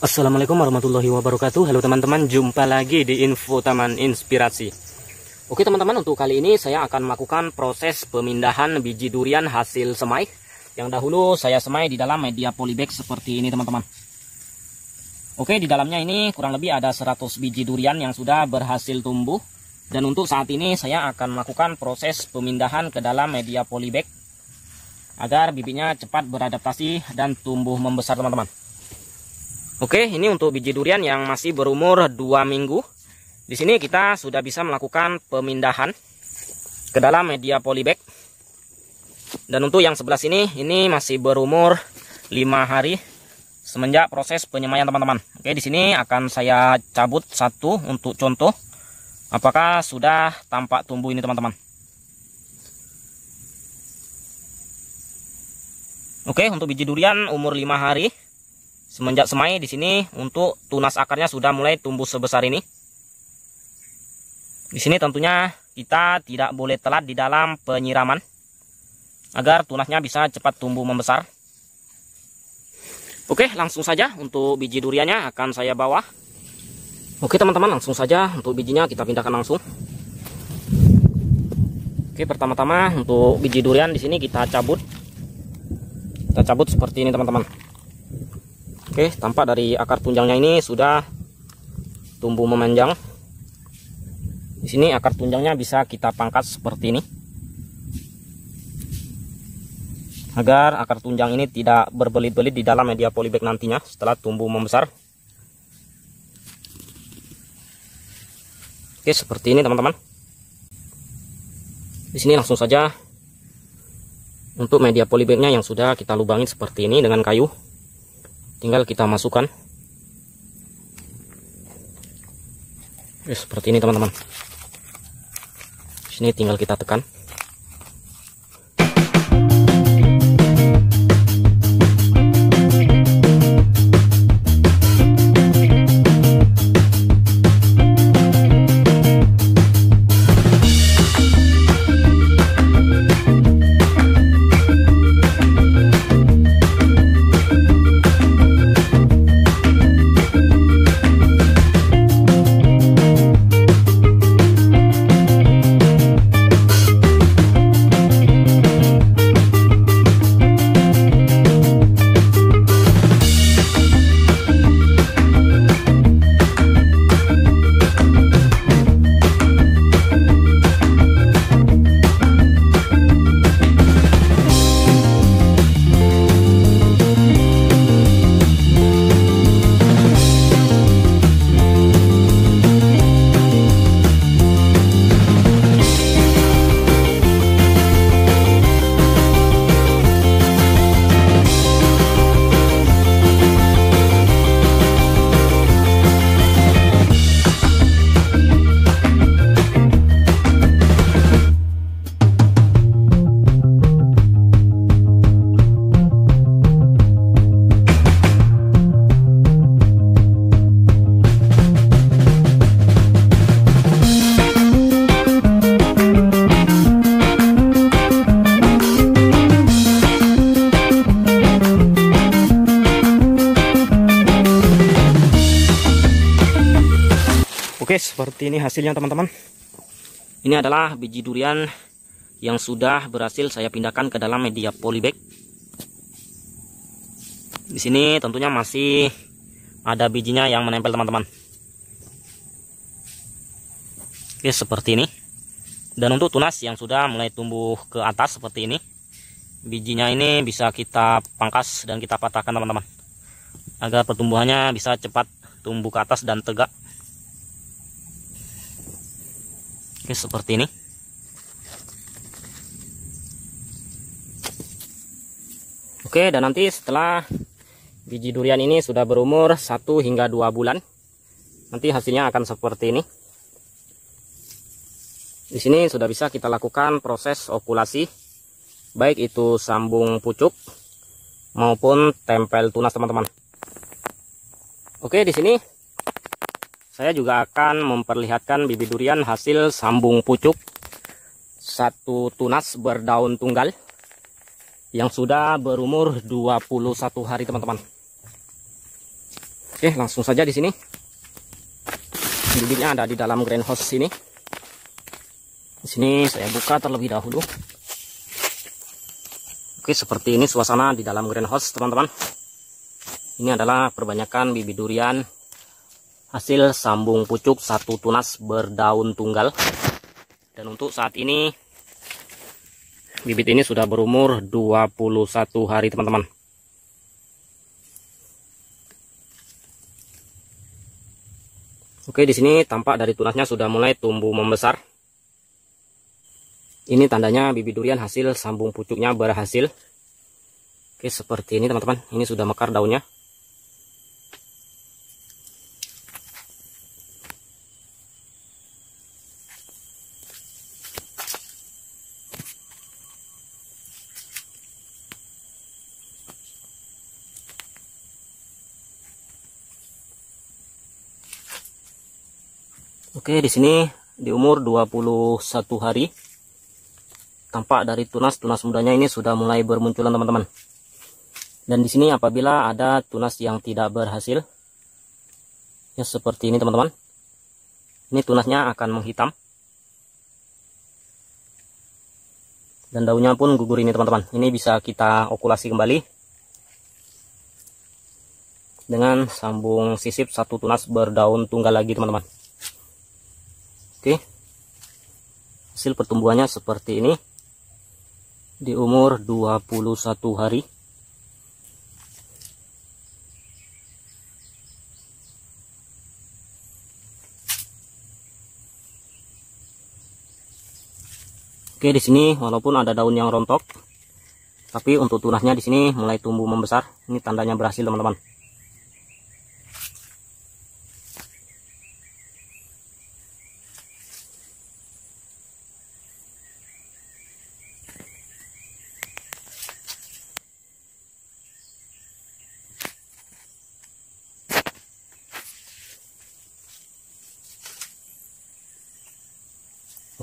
Assalamualaikum warahmatullahi wabarakatuh Halo teman-teman, jumpa lagi di Info Taman Inspirasi Oke teman-teman, untuk kali ini saya akan melakukan proses pemindahan biji durian hasil semai Yang dahulu saya semai di dalam media polybag seperti ini teman-teman Oke, di dalamnya ini kurang lebih ada 100 biji durian yang sudah berhasil tumbuh Dan untuk saat ini saya akan melakukan proses pemindahan ke dalam media polybag Agar bibinya cepat beradaptasi dan tumbuh membesar teman-teman Oke, ini untuk biji durian yang masih berumur 2 minggu. Di sini kita sudah bisa melakukan pemindahan ke dalam media polybag. Dan untuk yang sebelah sini, ini masih berumur 5 hari semenjak proses penyemaian teman-teman. Oke, di sini akan saya cabut satu untuk contoh. Apakah sudah tampak tumbuh ini teman-teman? Oke, untuk biji durian umur 5 hari Semenjak semai di sini untuk tunas akarnya sudah mulai tumbuh sebesar ini. Di sini tentunya kita tidak boleh telat di dalam penyiraman agar tunasnya bisa cepat tumbuh membesar. Oke, langsung saja untuk biji duriannya akan saya bawa. Oke, teman-teman, langsung saja untuk bijinya kita pindahkan langsung. Oke, pertama-tama untuk biji durian di sini kita cabut. Kita cabut seperti ini, teman-teman. Oke, tampak dari akar tunjangnya ini sudah tumbuh memanjang. Di sini akar tunjangnya bisa kita pangkas seperti ini. Agar akar tunjang ini tidak berbelit-belit di dalam media polybag nantinya setelah tumbuh membesar. Oke, seperti ini teman-teman. Di sini langsung saja untuk media polybagnya yang sudah kita lubangin seperti ini dengan kayu tinggal kita masukkan ya, seperti ini teman-teman sini tinggal kita tekan Oke, seperti ini hasilnya teman-teman. Ini adalah biji durian yang sudah berhasil saya pindahkan ke dalam media polybag. Di sini tentunya masih ada bijinya yang menempel teman-teman. Oke, seperti ini. Dan untuk tunas yang sudah mulai tumbuh ke atas seperti ini, bijinya ini bisa kita pangkas dan kita patahkan teman-teman. Agar pertumbuhannya bisa cepat tumbuh ke atas dan tegak. Oke, seperti ini. Oke, dan nanti setelah biji durian ini sudah berumur 1 hingga 2 bulan, nanti hasilnya akan seperti ini. Di sini sudah bisa kita lakukan proses okulasi, baik itu sambung pucuk maupun tempel tunas teman-teman. Oke, di sini saya juga akan memperlihatkan bibit durian hasil sambung pucuk satu tunas berdaun tunggal yang sudah berumur 21 hari teman-teman. Oke, langsung saja di sini. Bibitnya ada di dalam greenhouse sini. Di sini saya buka terlebih dahulu. Oke, seperti ini suasana di dalam greenhouse, teman-teman. Ini adalah perbanyakan bibit durian hasil sambung pucuk satu tunas berdaun tunggal dan untuk saat ini bibit ini sudah berumur 21 hari teman-teman Oke di sini tampak dari tunasnya sudah mulai tumbuh membesar ini tandanya bibit durian hasil sambung pucuknya berhasil Oke seperti ini teman-teman ini sudah mekar daunnya Oke, di sini di umur 21 hari tampak dari tunas-tunas mudanya ini sudah mulai bermunculan teman-teman. Dan di sini apabila ada tunas yang tidak berhasil ya seperti ini teman-teman. Ini tunasnya akan menghitam. Dan daunnya pun gugur ini teman-teman. Ini bisa kita okulasi kembali dengan sambung sisip satu tunas berdaun tunggal lagi teman-teman. Oke. Hasil pertumbuhannya seperti ini. Di umur 21 hari. Oke, di sini walaupun ada daun yang rontok, tapi untuk tunasnya di sini mulai tumbuh membesar. Ini tandanya berhasil, teman-teman.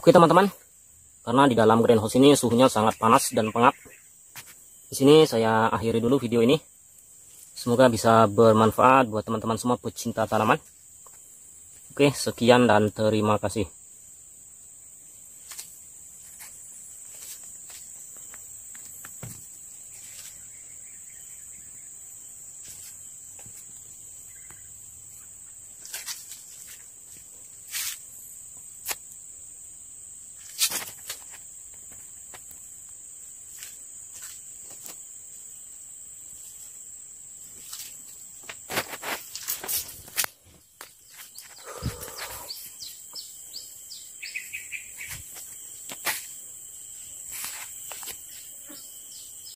Oke teman-teman, karena di dalam greenhouse ini suhunya sangat panas dan pengap. Di sini saya akhiri dulu video ini. Semoga bisa bermanfaat buat teman-teman semua pecinta tanaman. Oke, sekian dan terima kasih.